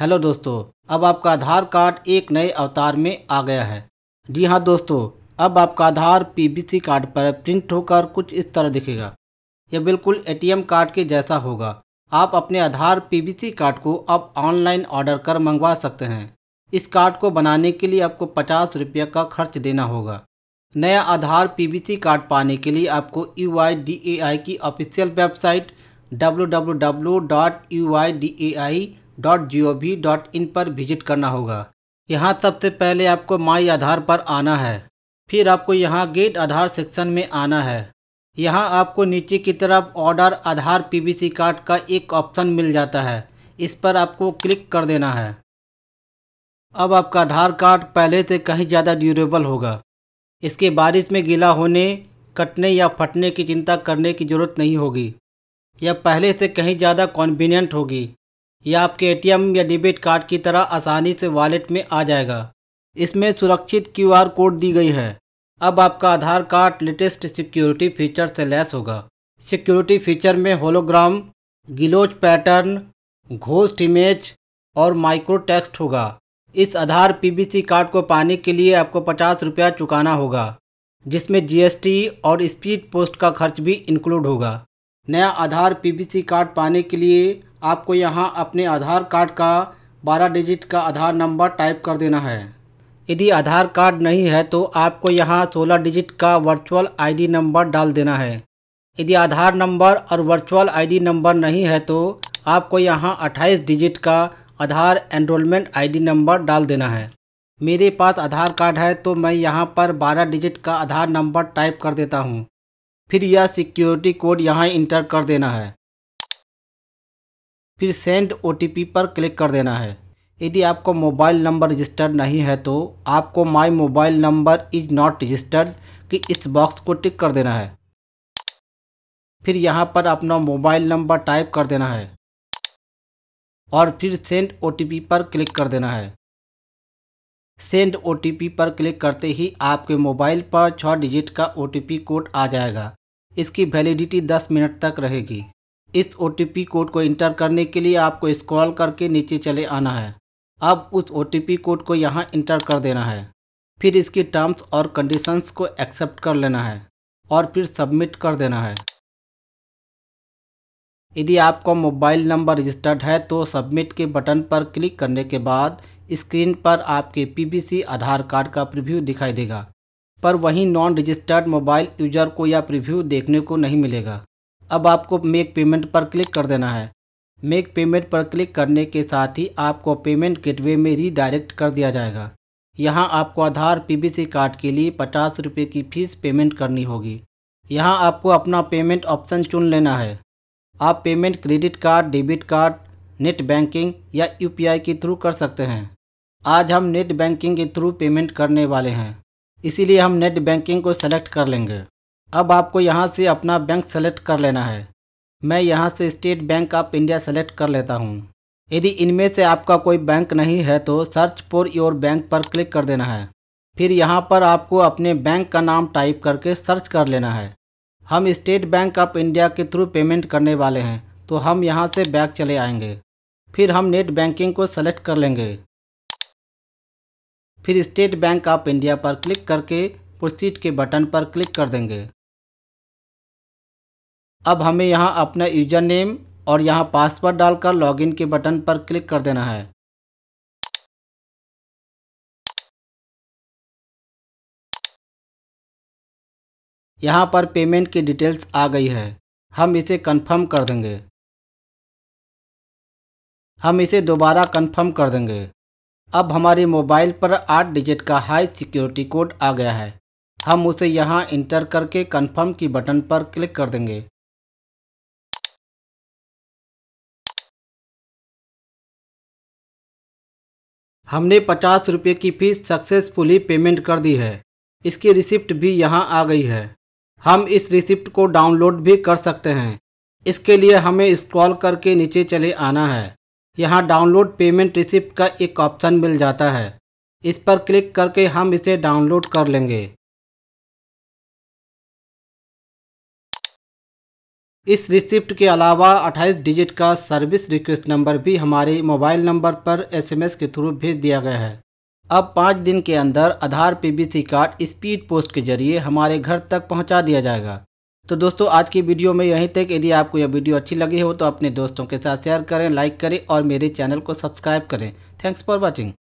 hello दोस्तों अब आपका आधार कार्ड एक नए अवतार में आ गया है जी हाँ दोस्तों अब आपका आधार पीबीसी कार्ड पर प्रिंट होकर कुछ इस तरह दिखेगा यह बिल्कुल एटीएम कार्ड के जैसा होगा आप अपने आधार पीबीसी कार्ड को अब ऑनलाइन ऑर्डर कर मंगवा सकते हैं इस कार्ड को बनाने के लिए आपको पचास रुपये का खर्च देना होगा नया आधार पी कार्ड पाने के लिए आपको यू की official website W dot G O V dot in पर विजिट करना होगा यहाँ सबसे पहले आपको माई आधार पर आना है फिर आपको यहाँ गेट आधार सेक्शन में आना है यहाँ आपको नीचे की तरफ ऑर्डर आधार पीबीसी कार्ड का एक ऑप्शन मिल जाता है इस पर आपको क्लिक कर देना है अब आपका आधार कार्ड पहले से कहीं ज़्यादा ड्यूरेबल होगा इसके बारिश में गीला होने कटने या फटने की चिंता करने की ज़रूरत नहीं होगी यह पहले से कहीं ज़्यादा कॉन्वीनियंट होगी यह आपके एटीएम या डेबिट कार्ड की तरह आसानी से वॉलेट में आ जाएगा इसमें सुरक्षित क्यूआर कोड दी गई है अब आपका Aadhaar card latest security feature से लैस होगा सिक्योरिटी फीचर में hologram guilloche pattern ghost image और माइक्रो टेक्स्ट होगा इस आधार पीबीसी कार्ड को पाने के लिए आपको पचास रुपया चुकाना होगा जिसमें जीएसटी और स्पीड पोस्ट का खर्च भी इंक्लूड होगा नया आधार पीबीसी कार्ड पाने के लिए आपको यहाँ अपने आधार कार्ड का 12 डिजिट का आधार नंबर टाइप कर देना है यदि आधार कार्ड नहीं है तो आपको यहाँ 16 डिजिट का वर्चुअल आईडी नंबर डाल देना है यदि आधार नंबर और वर्चुअल आईडी नंबर नहीं है तो आपको यहाँ 28 डिजिट का आधार एनरोलमेंट आईडी नंबर डाल देना है मेरे पास आधार कार्ड है तो मैं यहाँ पर 12 डिजिट का आधार नंबर टाइप कर देता हूँ फिर यह सिक्योरिटी कोड यहाँ इंटर कर देना है फिर सेंड ओ पर क्लिक कर देना है यदि आपको मोबाइल नंबर रजिस्टर्ड नहीं है तो आपको my mobile number is not registered कि इस बॉक्स को टिक कर देना है फिर यहाँ पर अपना मोबाइल नंबर टाइप कर देना है और फिर सेंड ओ पर क्लिक कर देना है सेंड ओ पर क्लिक करते ही आपके मोबाइल पर छः डिजिट का ओ कोड आ जाएगा इसकी वैलिडिटी 10 मिनट तक रहेगी इस ओ कोड को इंटर करने के लिए आपको स्क्रॉल करके नीचे चले आना है अब उस ओ कोड को यहाँ इंटर कर देना है फिर इसकी टर्म्स और कंडीशंस को एक्सेप्ट कर लेना है और फिर सबमिट कर देना है यदि आपका मोबाइल नंबर रजिस्टर्ड है तो सबमिट के बटन पर क्लिक करने के बाद स्क्रीन पर आपके पीबीसी आधार कार्ड का प्रीव्यू दिखाई देगा पर वहीं नॉन रजिस्टर्ड मोबाइल यूजर को यह प्रीव्यू देखने को नहीं मिलेगा अब आपको मेक पेमेंट पर क्लिक कर देना है मेक पेमेंट पर क्लिक करने के साथ ही आपको पेमेंट गेटवे में रीडायरेक्ट कर दिया जाएगा यहाँ आपको आधार पीबीसी कार्ड के लिए पचास रुपये की फ़ीस पेमेंट करनी होगी यहाँ आपको अपना पेमेंट ऑप्शन चुन लेना है आप payment credit card debit card net banking या यूपीआई के थ्रू कर सकते हैं आज हम नेट बैंकिंग के थ्रू पेमेंट करने वाले हैं इसीलिए हम नेट बैंकिंग को सेलेक्ट कर लेंगे अब आपको यहाँ से अपना बैंक सेलेक्ट कर लेना है मैं यहाँ से State Bank of India select कर लेता हूँ यदि इनमें से आपका कोई बैंक नहीं है तो सर्च फॉर योर बैंक पर क्लिक कर देना है फिर यहाँ पर आपको अपने बैंक का नाम टाइप करके सर्च कर लेना है हम स्टेट बैंक ऑफ इंडिया के थ्रू पेमेंट करने वाले हैं तो हम यहाँ से बैंक चले आएंगे फिर हम नेट बैंकिंग को सेलेक्ट कर लेंगे फिर स्टेट बैंक ऑफ इंडिया पर क्लिक करके प्रोसीड के बटन पर क्लिक कर देंगे अब हमें यहाँ अपना यूजर नेम और यहाँ पासवर्ड डालकर लॉगिन के बटन पर क्लिक कर देना है यहाँ पर पेमेंट की डिटेल्स आ गई है हम इसे कंफर्म कर देंगे हम इसे दोबारा कंफर्म कर देंगे अब हमारे मोबाइल पर आठ डिजिट का हाई सिक्योरिटी कोड आ गया है हम उसे यहाँ इंटर करके कन्फर्म की बटन पर क्लिक कर देंगे हमने पचास रुपये की फ़ीस सक्सेसफुली पेमेंट कर दी है इसकी रिसिप्ट भी यहाँ आ गई है हम इस रिसिप्ट को डाउनलोड भी कर सकते हैं इसके लिए हमें स्क्रॉल करके नीचे चले आना है यहाँ डाउनलोड पेमेंट रिसिप्ट का एक ऑप्शन मिल जाता है इस पर क्लिक करके हम इसे डाउनलोड कर लेंगे इस रिसिप्ट के अलावा 28 डिजिट का सर्विस रिक्वेस्ट नंबर भी हमारे मोबाइल नंबर पर एसएमएस के थ्रू भेज दिया गया है अब पाँच दिन के अंदर Aadhaar PVC card speed post के जरिए हमारे घर तक पहुंचा दिया जाएगा तो दोस्तों आज की वीडियो में यहीं तक यदि आपको यह वीडियो अच्छी लगी हो तो अपने दोस्तों के साथ शेयर करें लाइक करें और मेरे चैनल को सब्सक्राइब करें थैंक्स फॉर वॉचिंग